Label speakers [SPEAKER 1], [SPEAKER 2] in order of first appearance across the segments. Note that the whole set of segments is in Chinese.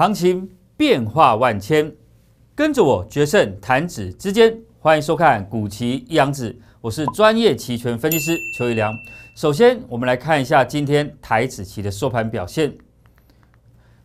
[SPEAKER 1] 行情变化万千，跟着我决胜弹指之间，欢迎收看股期一阳指，我是专业期权分析师邱义良。首先，我们来看一下今天台指期的收盘表现。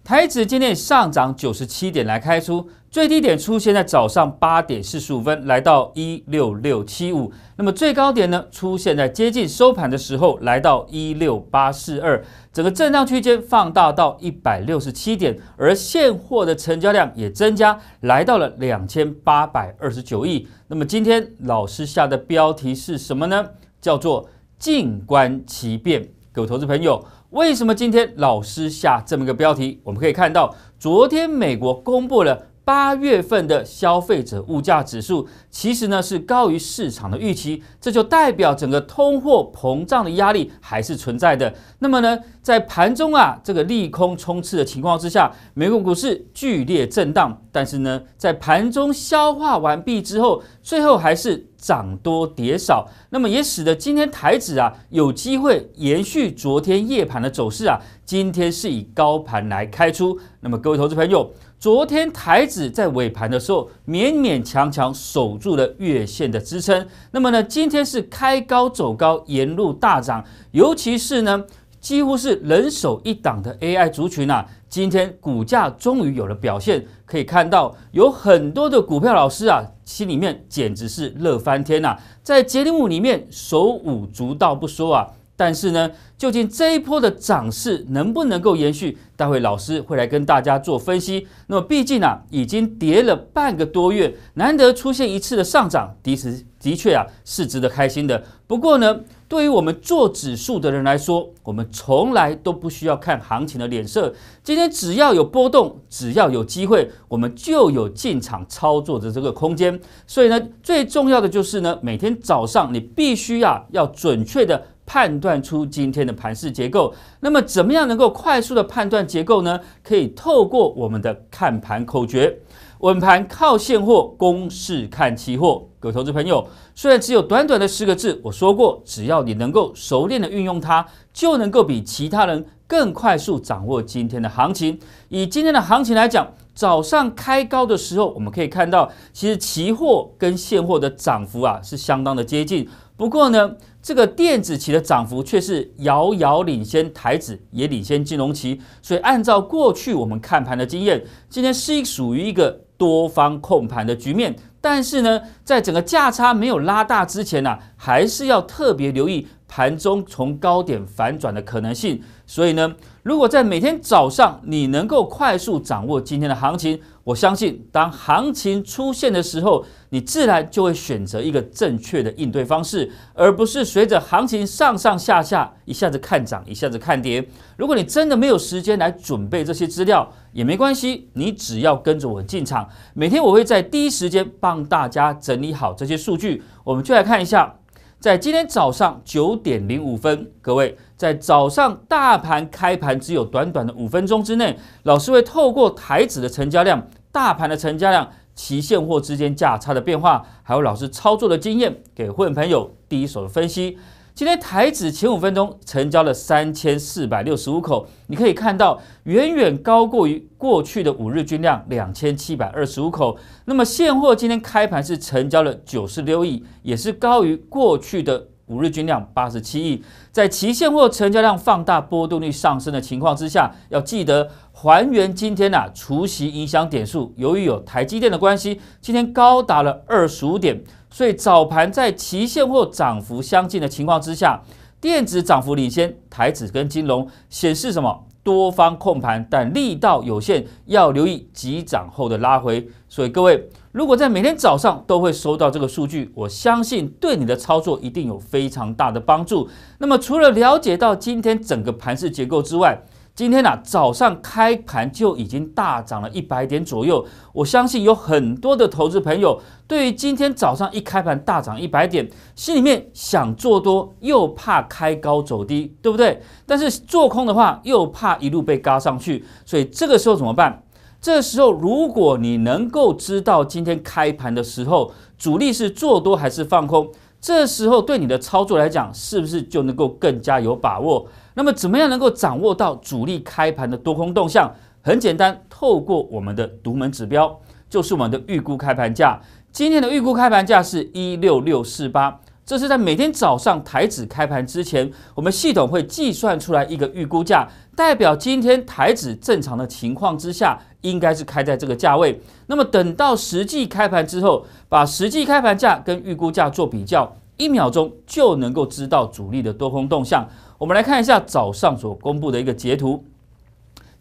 [SPEAKER 1] 台指今天上涨九十七点来开出。最低点出现在早上八点四十五分，来到一六六七五。那么最高点呢，出现在接近收盘的时候，来到一六八四二。整个震荡区间放大到一百六十七点，而现货的成交量也增加，来到了两千八百二十九亿。那么今天老师下的标题是什么呢？叫做“静观其变”，各位投资朋友。为什么今天老师下这么个标题？我们可以看到，昨天美国公布了。八月份的消费者物价指数其实呢是高于市场的预期，这就代表整个通货膨胀的压力还是存在的。那么呢，在盘中啊这个利空充斥的情况之下，美国股市剧烈震荡。但是呢，在盘中消化完毕之后，最后还是涨多跌少。那么也使得今天台指啊有机会延续昨天夜盘的走势啊，今天是以高盘来开出。那么各位投资朋友。昨天台指在尾盘的时候勉勉强强守住了月线的支撑，那么呢，今天是开高走高，沿路大涨，尤其是呢，几乎是人手一档的 AI 族群啊，今天股价终于有了表现，可以看到有很多的股票老师啊，心里面简直是乐翻天呐，在节目里面手舞足蹈不说啊。但是呢，究竟这一波的涨势能不能够延续？待会老师会来跟大家做分析。那么毕竟啊，已经跌了半个多月，难得出现一次的上涨，确实的确啊是值得开心的。不过呢，对于我们做指数的人来说，我们从来都不需要看行情的脸色。今天只要有波动，只要有机会，我们就有进场操作的这个空间。所以呢，最重要的就是呢，每天早上你必须呀要准确的。判断出今天的盘势结构，那么怎么样能够快速的判断结构呢？可以透过我们的看盘口诀：稳盘靠现货，公式看期货。各位投资朋友，虽然只有短短的十个字，我说过，只要你能够熟练的运用它，就能够比其他人更快速掌握今天的行情。以今天的行情来讲，早上开高的时候，我们可以看到，其实期货跟现货的涨幅啊是相当的接近。不过呢，这个电子期的涨幅却是遥遥领先，台指也领先金融期，所以按照过去我们看盘的经验，今天是属于一个多方控盘的局面。但是呢，在整个价差没有拉大之前呢，还是要特别留意盘中从高点反转的可能性。所以呢，如果在每天早上你能够快速掌握今天的行情。我相信，当行情出现的时候，你自然就会选择一个正确的应对方式，而不是随着行情上上下下，一下子看涨，一下子看跌。如果你真的没有时间来准备这些资料，也没关系，你只要跟着我进场，每天我会在第一时间帮大家整理好这些数据。我们就来看一下，在今天早上九点零五分，各位。在早上大盘开盘只有短短的五分钟之内，老师会透过台指的成交量、大盘的成交量、其现货之间价差的变化，还有老师操作的经验，给混位朋友第一手的分析。今天台指前五分钟成交了三千四百六十五口，你可以看到远远高过于过去的五日均量两千七百二十五口。那么现货今天开盘是成交了九十六亿，也是高于过去的。五日均量八十七亿，在期现货成交量放大、波动率上升的情况之下，要记得还原今天呐除息影响点数。由于有台积电的关系，今天高达了二十五点，所以早盘在期现货涨幅相近的情况之下，电子涨幅领先，台指跟金融显示什么？多方控盘，但力道有限，要留意急涨后的拉回。所以各位，如果在每天早上都会收到这个数据，我相信对你的操作一定有非常大的帮助。那么，除了了解到今天整个盘式结构之外，今天呢，早上开盘就已经大涨了一百点左右。我相信有很多的投资朋友，对于今天早上一开盘大涨一百点，心里面想做多又怕开高走低，对不对？但是做空的话又怕一路被嘎上去，所以这个时候怎么办？这时候如果你能够知道今天开盘的时候主力是做多还是放空，这时候对你的操作来讲，是不是就能够更加有把握？那么怎么样能够掌握到主力开盘的多空动向？很简单，透过我们的独门指标，就是我们的预估开盘价。今天的预估开盘价是一六六四八，这是在每天早上台指开盘之前，我们系统会计算出来一个预估价，代表今天台指正常的情况之下，应该是开在这个价位。那么等到实际开盘之后，把实际开盘价跟预估价做比较。一秒钟就能够知道主力的多空动向。我们来看一下早上所公布的一个截图。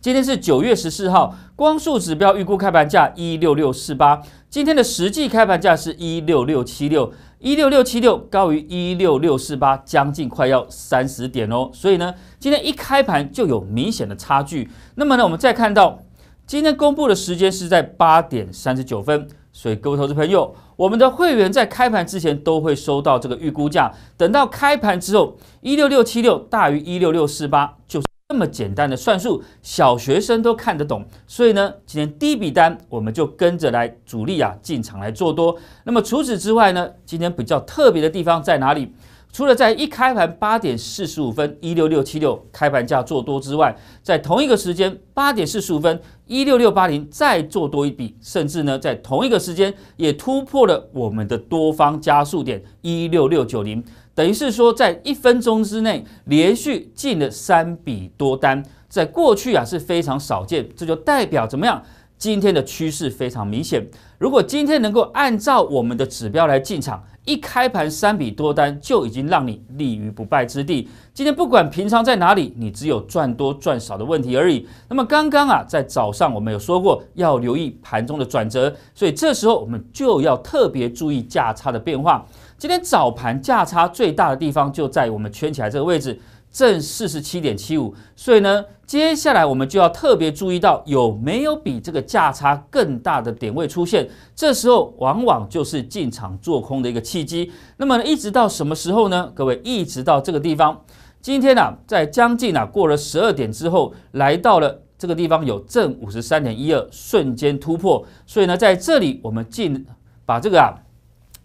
[SPEAKER 1] 今天是九月十四号，光速指标预估开盘价一六六四八，今天的实际开盘价是一六六七六，一六六七六高于一六六四八，将近快要三十点哦。所以呢，今天一开盘就有明显的差距。那么呢，我们再看到今天公布的时间是在八点三十九分。所以各位投资朋友，我们的会员在开盘之前都会收到这个预估价，等到开盘之后，一六六七六大于一六六四八，就是这么简单的算术，小学生都看得懂。所以呢，今天第一笔单我们就跟着来主力啊进场来做多。那么除此之外呢，今天比较特别的地方在哪里？除了在一开盘八点四十五分一六六七六开盘价做多之外，在同一个时间八点四十五分一六六八零再做多一笔，甚至呢在同一个时间也突破了我们的多方加速点一六六九零，等于是说在一分钟之内连续进了三笔多单，在过去啊是非常少见，这就代表怎么样？今天的趋势非常明显，如果今天能够按照我们的指标来进场。一开盘三笔多单就已经让你立于不败之地。今天不管平仓在哪里，你只有赚多赚少的问题而已。那么刚刚啊，在早上我们有说过要留意盘中的转折，所以这时候我们就要特别注意价差的变化。今天早盘价差最大的地方就在我们圈起来这个位置。正四十七点七五，所以呢，接下来我们就要特别注意到有没有比这个价差更大的点位出现，这时候往往就是进场做空的一个契机。那么一直到什么时候呢？各位，一直到这个地方。今天呢，在将近啊过了十二点之后，来到了这个地方有正五十三点一二，瞬间突破。所以呢，在这里我们进把这个啊。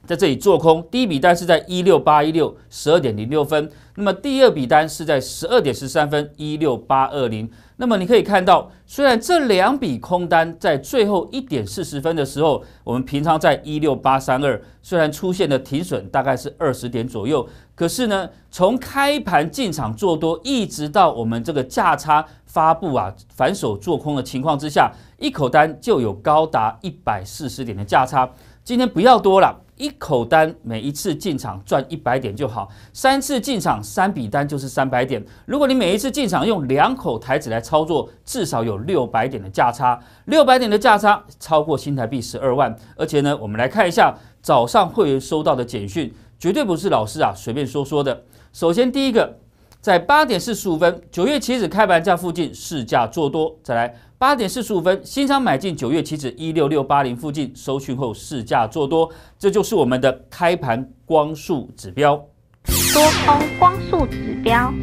[SPEAKER 1] 在这里做空，第一笔单是在一六八一六十二点零六分，那么第二笔单是在十二点十三分一六八二零。那么你可以看到，虽然这两笔空单在最后一点四十分的时候，我们平常在一六八三二，虽然出现的停损，大概是二十点左右，可是呢，从开盘进场做多，一直到我们这个价差发布啊，反手做空的情况之下，一口单就有高达一百四十点的价差。今天不要多了。一口单，每一次进场赚一百点就好，三次进场三笔单就是三百点。如果你每一次进场用两口台子来操作，至少有六百点的价差，六百点的价差超过新台币十二万。而且呢，我们来看一下早上会员收到的简讯，绝对不是老师啊随便说说的。首先第一个，在八点四十五分，九月期指开盘价附近试价做多，再来。八点四十五分，新仓买进九月期指一六六八零附近，收讯后市价做多，这就是我们的开盘光速指标。
[SPEAKER 2] 多空光速指标，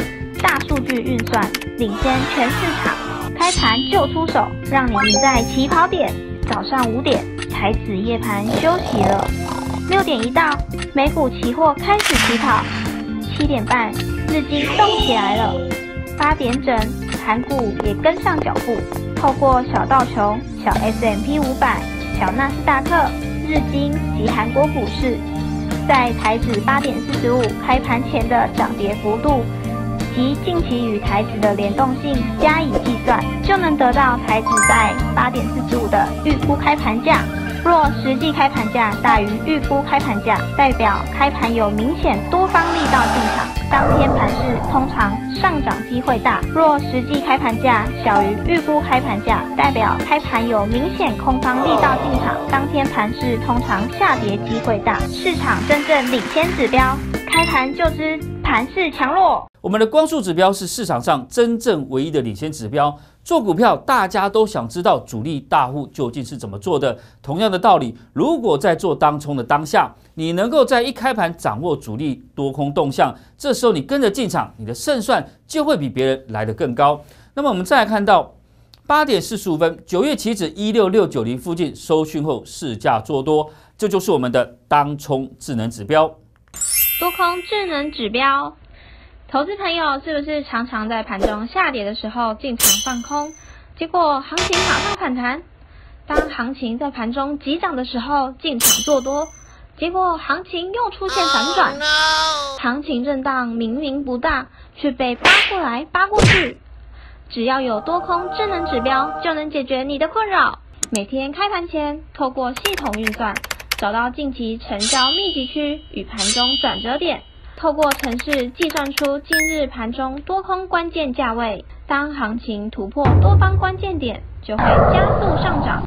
[SPEAKER 2] 大数据运算领先全市场，开盘就出手，让你赢在起跑点。早上五点，台子夜盘休息了，六点一到，美股期货开始起跑，七点半，日经动起来了，八点整，盘股也跟上脚步。透过小道琼、小 S M P 五百、小纳斯达克、日经及韩国股市，在台指八点四十五开盘前的涨跌幅度及近期与台指的联动性加以计算，就能得到台指在八点四十五的预估开盘价。若实际开盘价大于预估开盘价，代表开盘有明显多方力道进场，当天盘势通常上涨机会大；若实际开盘价小于预估开盘价，代表开盘有明显空方力道进场，当天盘势通常下跌机会大。市场真正领先指标，开盘就知盘势强弱。
[SPEAKER 1] 我们的光速指标是市场上真正唯一的领先指标。做股票，大家都想知道主力大户究竟是怎么做的。同样的道理，如果在做当冲的当下，你能够在一开盘掌握主力多空动向，这时候你跟着进场，你的胜算就会比别人来得更高。那么我们再来看到八点四十五分，九月期指一六六九零附近收讯后市价做多，这就是我们的当冲智能指标。
[SPEAKER 2] 多空智能指标。投资朋友是不是常常在盘中下跌的时候进场放空，结果行情马上反弹；当行情在盘中急涨的时候进场做多，结果行情又出现反转？行情震荡明明不大，却被扒过来扒过去。只要有多空智能指标，就能解决你的困扰。每天开盘前，透过系统运算，找到近期成交密集区与盘中转折点。透过程式计算出今日盘中多空关键价位，当行情突破多方关键点，就会加速上涨；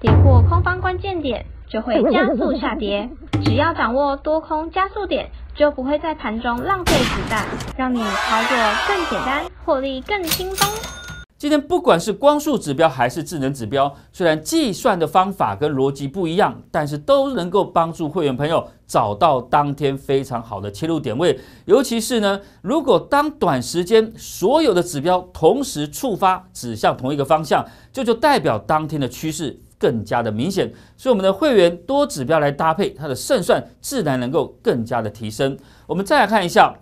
[SPEAKER 2] 跌破空方关键点，就会加速下跌。只要掌握多空加速点，就不会在盘中浪费子弹，让你操作更简单，获利更轻松。
[SPEAKER 1] 今天不管是光速指标还是智能指标，虽然计算的方法跟逻辑不一样，但是都能够帮助会员朋友找到当天非常好的切入点位。尤其是呢，如果当短时间所有的指标同时触发，指向同一个方向，就就代表当天的趋势更加的明显。所以我们的会员多指标来搭配，它的胜算自然能够更加的提升。我们再来看一下，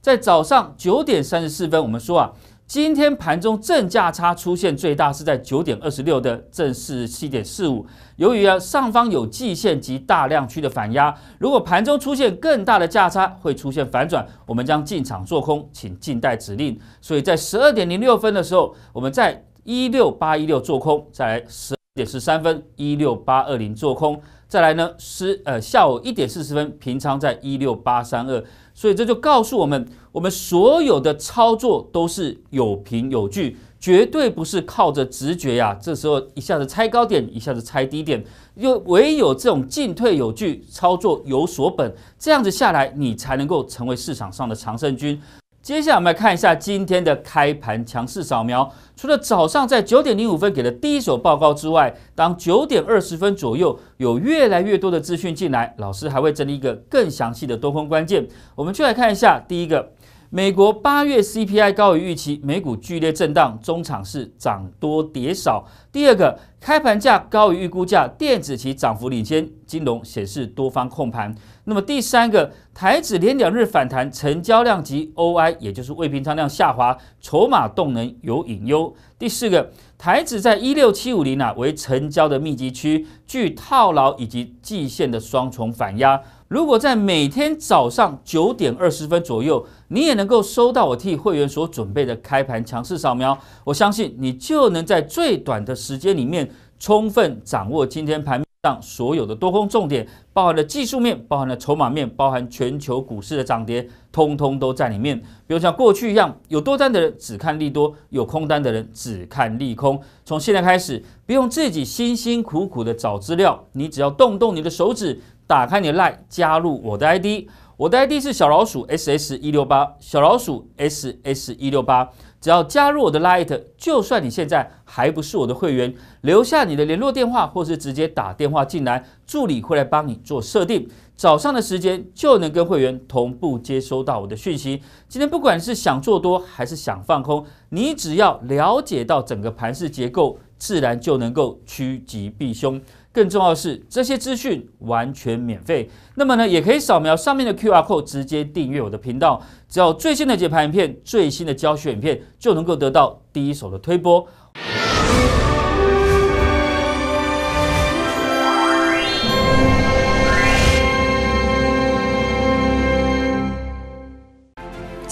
[SPEAKER 1] 在早上九点三十四分，我们说啊。今天盘中正价差出现最大是在九点二十六的正四十七点四五，由于啊上方有季线及大量区的反压，如果盘中出现更大的价差会出现反转，我们将进场做空，请静待指令。所以在十二点零六分的时候，我们在一六八一六做空，再来十点十三分一六八二零做空，再来呢十呃下午一点四十分平仓在一六八三二，所以这就告诉我们。我们所有的操作都是有凭有据，绝对不是靠着直觉呀。这时候一下子猜高点，一下子猜低点，又唯有这种进退有据，操作有所本，这样子下来，你才能够成为市场上的常胜军。接下来我们来看一下今天的开盘强势扫描。除了早上在九点零五分给的第一手报告之外，当九点二十分左右有越来越多的资讯进来，老师还会整理一个更详细的多空关键。我们就来看一下第一个。美国八月 CPI 高于预期，美股剧烈震荡，中场是涨多跌少。第二个，开盘价高于预估价，电子期涨幅领先，金融显示多方控盘。那么第三个，台指连两日反弹，成交量及 OI 也就是未平仓量下滑，筹码动能有隐忧。第四个，台指在一六七五零啊为成交的密集区，具套牢以及季线的双重反压。如果在每天早上九点二十分左右，你也能够收到我替会员所准备的开盘强势扫描，我相信你就能在最短的时间里面，充分掌握今天盘面上所有的多空重点，包含了技术面，包含了筹码面，包含全球股市的涨跌，通通都在里面。比如像过去一样，有多单的人只看利多，有空单的人只看利空。从现在开始，不用自己辛辛苦苦的找资料，你只要动动你的手指。打开你的 Lite，加入我的 ID，我的 ID 是小老鼠 SS 一六八，小老鼠 SS 一六八。只要加入我的 Lite，就算你现在还不是我的会员，留下你的联络电话，或是直接打电话进来，助理会来帮你做设定。早上的时间就能跟会员同步接收到我的讯息。今天不管是想做多还是想放空，你只要了解到整个盘势结构，自然就能够趋吉避凶。更重要的是，这些资讯完全免费。那么呢，也可以扫描上面的 QR code，直接订阅我的频道。只要最新的节盘影片、最新的教学影片，就能够得到第一手的推播。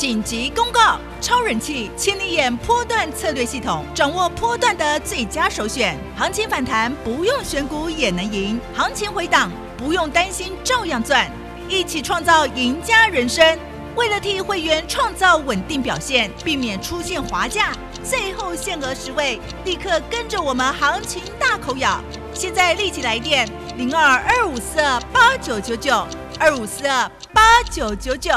[SPEAKER 3] 紧急公告！超人气千里眼波段策略系统，掌握波段的最佳首选。行情反弹不用选股也能赢，行情回档不用担心照样赚。一起创造赢家人生。为了替会员创造稳定表现，避免出现滑价，最后限额十位，立刻跟着我们行情大口咬。现在立即来电零二二五四二八九九九二五四二八九九九。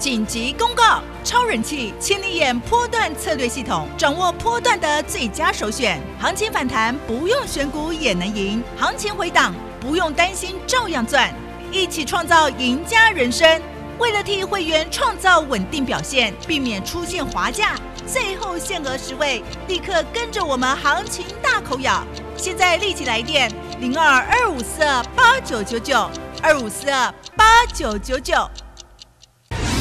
[SPEAKER 3] 紧急公告！超人气千里眼波段策略系统，掌握波段的最佳首选。行情反弹不用选股也能赢，行情回档不用担心照样赚。一起创造赢家人生！为了替会员创造稳定表现，避免出现滑价，最后限额十位，立刻跟着我们行情大口咬！现在立即来电零二二五四二八九九九二五四二八九九九。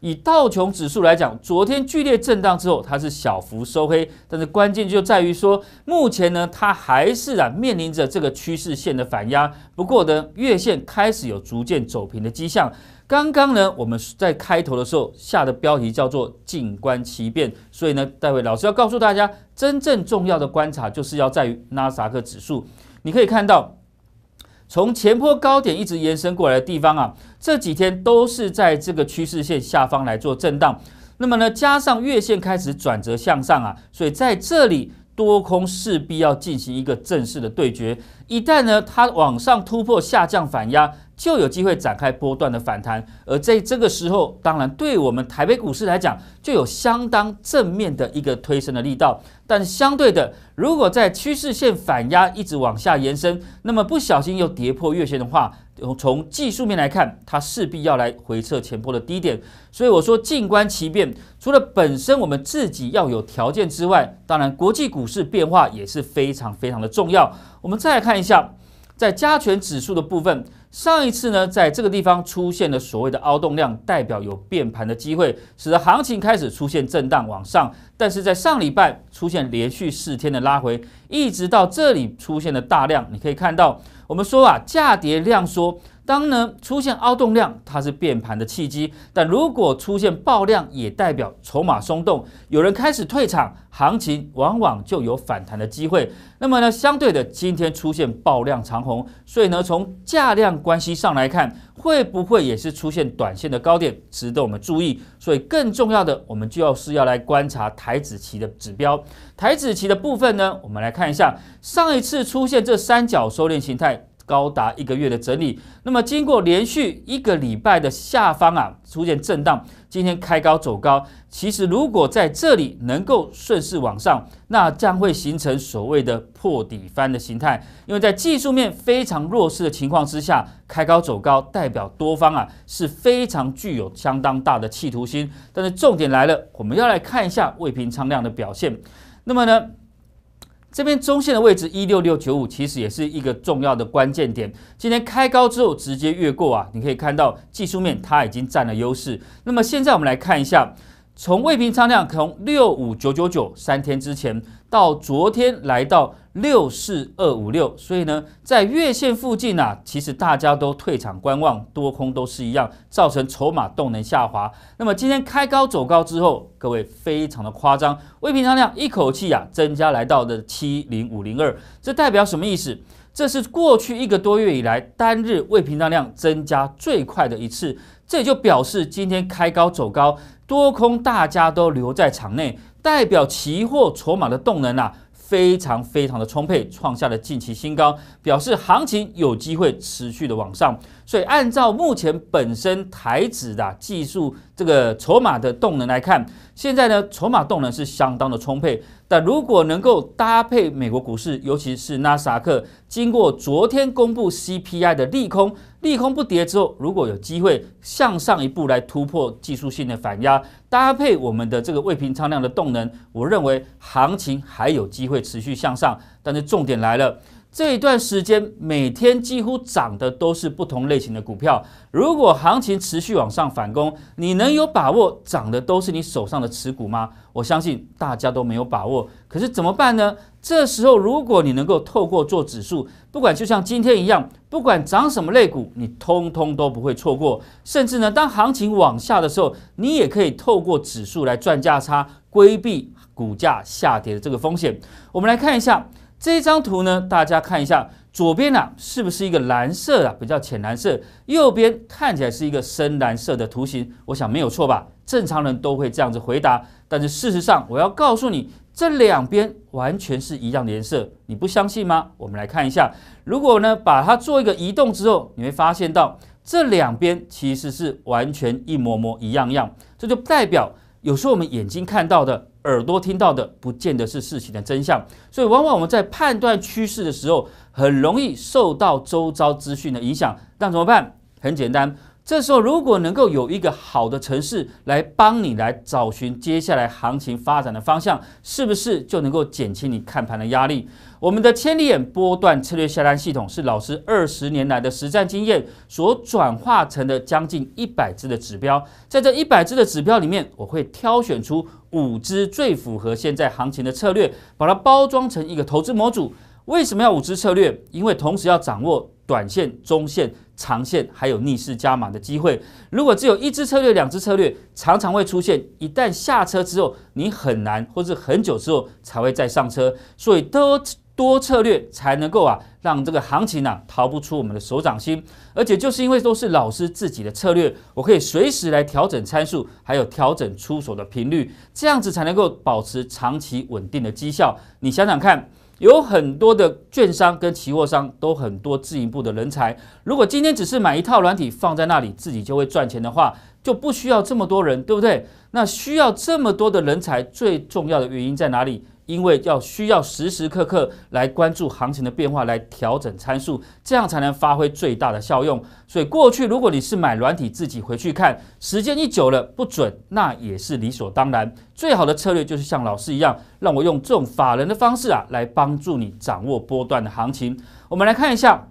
[SPEAKER 1] 以道琼指数来讲，昨天剧烈震荡之后，它是小幅收黑。但是关键就在于说，目前呢，它还是啊面临着这个趋势线的反压。不过呢，月线开始有逐渐走平的迹象。刚刚呢，我们在开头的时候下的标题叫做“静观其变”。所以呢，待会老师要告诉大家，真正重要的观察就是要在于纳斯达克指数。你可以看到。从前坡高点一直延伸过来的地方啊，这几天都是在这个趋势线下方来做震荡。那么呢，加上月线开始转折向上啊，所以在这里多空势必要进行一个正式的对决。一旦呢，它往上突破下降反压。就有机会展开波段的反弹，而在这个时候，当然对我们台北股市来讲，就有相当正面的一个推升的力道。但相对的，如果在趋势线反压一直往下延伸，那么不小心又跌破月线的话，从技术面来看，它势必要来回撤前波的低点。所以我说静观其变，除了本身我们自己要有条件之外，当然国际股市变化也是非常非常的重要。我们再来看一下。在加权指数的部分，上一次呢，在这个地方出现了所谓的凹动量，代表有变盘的机会，使得行情开始出现震荡往上。但是在上礼拜出现连续四天的拉回，一直到这里出现了大量，你可以看到，我们说啊，价跌量缩。当呢出现凹动量，它是变盘的契机；但如果出现爆量，也代表筹码松动，有人开始退场，行情往往就有反弹的机会。那么呢，相对的，今天出现爆量长红，所以呢，从价量关系上来看，会不会也是出现短线的高点，值得我们注意。所以更重要的，我们就要是要来观察台子期的指标。台子期的部分呢，我们来看一下，上一次出现这三角收敛形态。高达一个月的整理，那么经过连续一个礼拜的下方啊出现震荡，今天开高走高，其实如果在这里能够顺势往上，那将会形成所谓的破底翻的形态，因为在技术面非常弱势的情况之下，开高走高代表多方啊是非常具有相当大的企图心，但是重点来了，我们要来看一下未平仓量的表现，那么呢？这边中线的位置一六六九五，其实也是一个重要的关键点。今天开高之后直接越过啊，你可以看到技术面它已经占了优势。那么现在我们来看一下。从未平仓量从六五九九九三天之前到昨天来到六四二五六，所以呢，在月线附近啊，其实大家都退场观望，多空都是一样，造成筹码动能下滑。那么今天开高走高之后，各位非常的夸张，未平仓量一口气啊增加来到的七零五零二，这代表什么意思？这是过去一个多月以来单日未平仓量增加最快的一次，这也就表示今天开高走高。多空大家都留在场内，代表期货筹码的动能啊，非常非常的充沛，创下了近期新高，表示行情有机会持续的往上。所以按照目前本身台指的技术这个筹码的动能来看，现在呢筹码动能是相当的充沛。但如果能够搭配美国股市，尤其是纳斯达克，经过昨天公布 CPI 的利空，利空不跌之后，如果有机会向上一步来突破技术性的反压，搭配我们的这个未平仓量的动能，我认为行情还有机会持续向上。但是重点来了。这一段时间每天几乎涨的都是不同类型的股票。如果行情持续往上反攻，你能有把握涨的都是你手上的持股吗？我相信大家都没有把握。可是怎么办呢？这时候如果你能够透过做指数，不管就像今天一样，不管涨什么类股，你通通都不会错过。甚至呢，当行情往下的时候，你也可以透过指数来赚价差，规避股价下跌的这个风险。我们来看一下。这张图呢，大家看一下，左边啊是不是一个蓝色的，比较浅蓝色？右边看起来是一个深蓝色的图形，我想没有错吧？正常人都会这样子回答。但是事实上，我要告诉你，这两边完全是一样的颜色，你不相信吗？我们来看一下，如果呢把它做一个移动之后，你会发现到这两边其实是完全一模模一样样，这就代表有时候我们眼睛看到的。耳朵听到的不见得是事情的真相，所以往往我们在判断趋势的时候，很容易受到周遭资讯的影响。那怎么办？很简单。这时候，如果能够有一个好的城市来帮你来找寻接下来行情发展的方向，是不是就能够减轻你看盘的压力？我们的千里眼波段策略下单系统是老师二十年来的实战经验所转化成的将近一百只的指标，在这一百只的指标里面，我会挑选出五只最符合现在行情的策略，把它包装成一个投资模组。为什么要五支策略？因为同时要掌握。短线、中线、长线，还有逆势加码的机会。如果只有一支策略、两支策略，常常会出现一旦下车之后，你很难，或是很久之后才会再上车。所以多多策略才能够啊，让这个行情呢逃不出我们的手掌心。而且就是因为都是老师自己的策略，我可以随时来调整参数，还有调整出手的频率，这样子才能够保持长期稳定的绩效。你想想看。有很多的券商跟期货商都很多自营部的人才，如果今天只是买一套软体放在那里，自己就会赚钱的话，就不需要这么多人，对不对？那需要这么多的人才，最重要的原因在哪里？因为要需要时时刻刻来关注行情的变化，来调整参数，这样才能发挥最大的效用。所以过去如果你是买软体自己回去看，时间一久了不准，那也是理所当然。最好的策略就是像老师一样，让我用这种法人的方式啊，来帮助你掌握波段的行情。我们来看一下，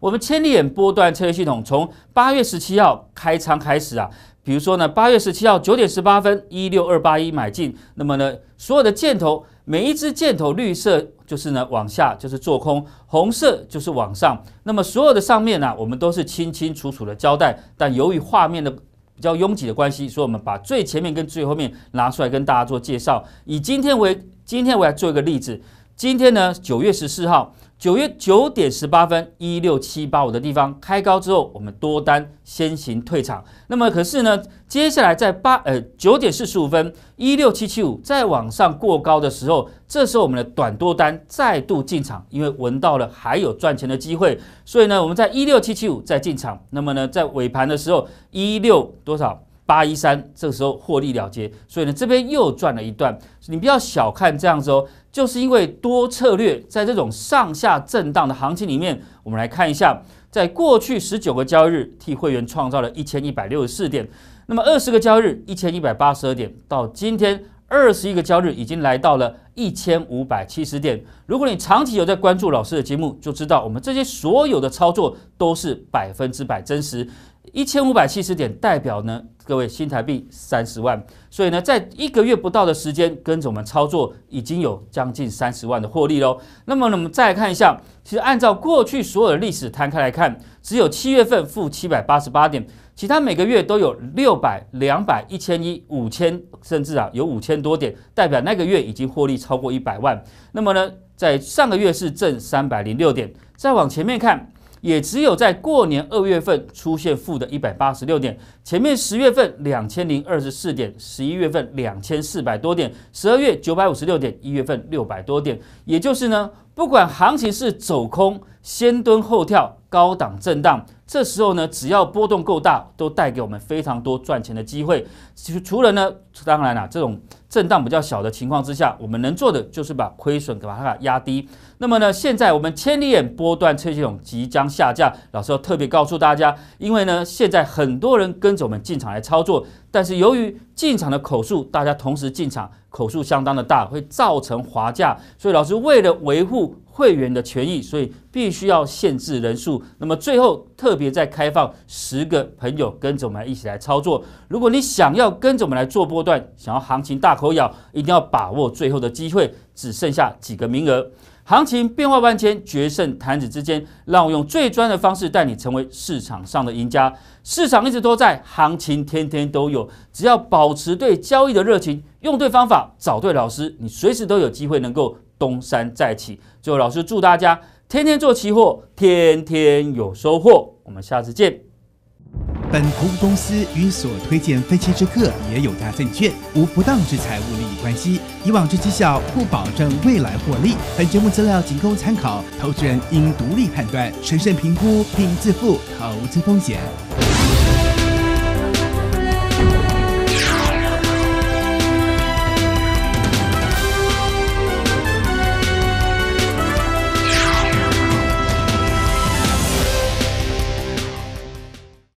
[SPEAKER 1] 我们千里眼波段策略系统从八月十七号开仓开始啊。比如说呢，八月十七号九点十八分，一六二八一买进。那么呢，所有的箭头，每一只箭头绿色就是呢往下，就是做空；红色就是往上。那么所有的上面呢，我们都是清清楚楚的交代。但由于画面的比较拥挤的关系，所以我们把最前面跟最后面拿出来跟大家做介绍。以今天为今天，我要做一个例子。今天呢，九月十四号。九月九点十八分，一六七八五的地方开高之后，我们多单先行退场。那么可是呢，接下来在八呃九点四十五分，一六七七五再往上过高的时候，这时候我们的短多单再度进场，因为闻到了还有赚钱的机会，所以呢，我们在一六七七五再进场。那么呢，在尾盘的时候，一六多少八一三，这个时候获利了结。所以呢，这边又赚了一段。你不要小看这样子哦。就是因为多策略在这种上下震荡的行情里面，我们来看一下，在过去十九个交易日替会员创造了一千一百六十四点，那么二十个交易日一千一百八十二点，到今天二十一个交易日已经来到了一千五百七十点。如果你长期有在关注老师的节目，就知道我们这些所有的操作都是百分之百真实。一千五百七十点代表呢，各位新台币三十万，所以呢，在一个月不到的时间，跟着我们操作已经有将近三十万的获利喽。那么，我们再看一下，其实按照过去所有的历史摊开来看，只有七月份负七百八十八点，其他每个月都有六百、两百、一千一、五千，甚至啊有五千多点，代表那个月已经获利超过一百万。那么呢，在上个月是正三百零六点，再往前面看。也只有在过年二月份出现负的一百八十六点，前面十月份千零二十四点，十一月份两千四百多点，十二月九百五十六点，一月份六百多点，也就是呢，不管行情是走空，先蹲后跳，高档震荡。这时候呢，只要波动够大，都带给我们非常多赚钱的机会。其实除了呢，当然啦，这种震荡比较小的情况之下，我们能做的就是把亏损给把它压低。那么呢，现在我们千里眼波段策略系统即将下架，老师要特别告诉大家，因为呢，现在很多人跟着我们进场来操作，但是由于进场的口数，大家同时进场口数相当的大，会造成滑价，所以老师为了维护会员的权益，所以必须要限制人数。那么最后。特别在开放十个朋友跟着我们一起来操作。如果你想要跟着我们来做波段，想要行情大口咬，一定要把握最后的机会，只剩下几个名额。行情变化万千，决胜弹指之间，让我用最专的方式带你成为市场上的赢家。市场一直都在，行情天天都有，只要保持对交易的热情，用对方法，找对老师，你随时都有机会能够东山再起。最后，老师祝大家。天天做期货，天天有收获。我们下次见。本投资公司与所推荐分析之客也有达证券无不当之财务利益关系。以往之绩效不保证未来获利。
[SPEAKER 3] 本节目资料仅供参考，投资人应独立判断、审慎评估并自负
[SPEAKER 1] 投资风险。